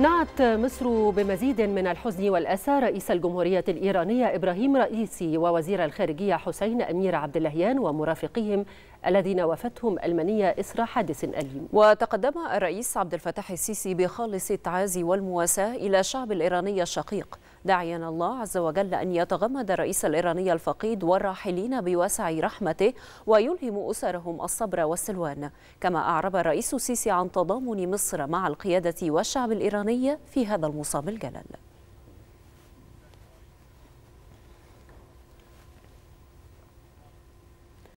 نعت مصر بمزيد من الحزن والأسى رئيس الجمهورية الإيرانية إبراهيم رئيسي ووزير الخارجية حسين أمير عبد اللهيان ومرافقيهم الذين وافتهم المنية إثر حادث أليم وتقدم الرئيس عبد الفتاح السيسي بخالص التعازي والمواساة إلى الشعب الإيراني الشقيق داعيا الله عز وجل أن يتغمد الرئيس الإيراني الفقيد والراحلين بواسع رحمته ويلهم أسرهم الصبر والسلوان كما أعرب الرئيس السيسي عن تضامن مصر مع القيادة والشعب الإيراني في هذا المصاب الجلل